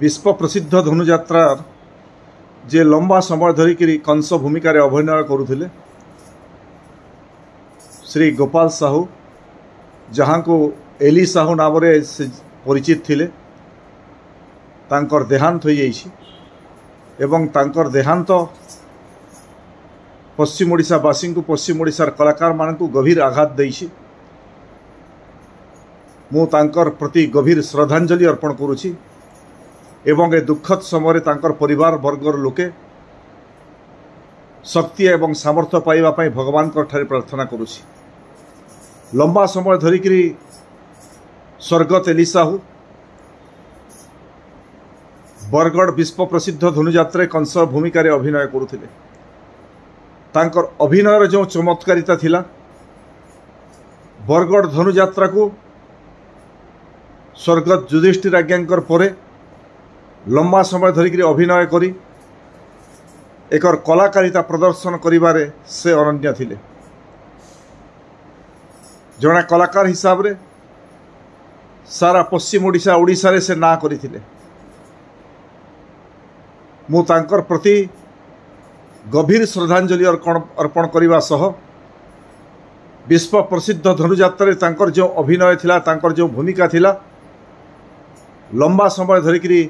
ବିଶ୍ୱ ପ୍ରସିଦ୍ଧ ଧନୁଯାତ୍ରା ଯେ ଲମ୍ବା ସମୟ ଧରିକିରି କଂସ ଭୂମିକାରେ ଅଭିନୟ କରୁଥିଲେ ଶ୍ରୀ ଗୋପାଳ ସାହୁ ଯାହାଙ୍କୁ ଏଲି ସାହୁ ନାମରେ ସେ ପରିଚିତ ଥିଲେ ତାଙ୍କର ଦେହାନ୍ତ ହୋଇଯାଇଛି ଏବଂ ତାଙ୍କର ଦେହାନ୍ତ ପଶ୍ଚିମ ଓଡ଼ିଶାବାସୀଙ୍କୁ ପଶ୍ଚିମ ଓଡ଼ିଶାର କଳାକାରମାନଙ୍କୁ ଗଭୀର ଆଘାତ ଦେଇଛି ମୁଁ ତାଙ୍କର ପ୍ରତି ଗଭୀର ଶ୍ରଦ୍ଧାଞ୍ଜଳି ଅର୍ପଣ କରୁଛି এবং ଏ ଦୁଃଖଦ ସମୟରେ ତାଙ୍କର ପରିବାର ବର୍ଗର ଲୋକେ ଶକ୍ତି ଏବଂ ସାମର୍ଥ୍ୟ ପାଇବା ପାଇଁ ଭଗବାନଙ୍କଠାରେ ପ୍ରାର୍ଥନା କରୁଛି ଲମ୍ବା ସମୟ ଧରିକିରି ସ୍ୱର୍ଗତ ଏଲି ସାହୁ ବରଗଡ଼ ବିଶ୍ୱ ପ୍ରସିଦ୍ଧ ଧନୁଯାତ୍ରାରେ କଂସ ଭୂମିକାରେ ଅଭିନୟ କରୁଥିଲେ ତାଙ୍କର ଅଭିନୟର ଯେଉଁ ଚମତ୍କାରିତା ଥିଲା ବରଗଡ଼ ଧନୁଯାତ୍ରାକୁ ସ୍ୱର୍ଗତ ଯୁଧିଷ୍ଠିର ଆଜ୍ଞାଙ୍କର ପରେ লম্বা সময় ধৰি অভিনয় কৰি এক কলাকাৰিতা প্ৰদৰ্শন কৰাৰে সেই অনন্য লে জনে কলাকাৰ হিচাপে সাৰা পশ্চিম ওড়িশা ওড়িশাৰে সেই না কৰিলে মু প্ৰতি গভীৰ শ্ৰদ্ধাঞ্জলি অৰ্পণ অৰ্পণ কৰিবস বিশ্ব প্ৰসিদ্ধ ধনুযাত্ৰাৰে তাৰ যে অভিনয় লাগে যে ভূমিকা লম্বা সময় ধৰি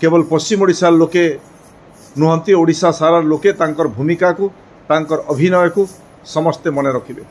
কেবল পশ্চিম ଓଡ଼ିଶାର ଲୋକେ ନୁହନ୍ତି ଓଡ଼ିଶା ସାରା ଲୋକେ ତାଙ୍କର ଭୂମିକାକୁ ତାଙ୍କର ଅଭିନୟକୁ ସମସ୍ତେ ମନେ ରଖିବେ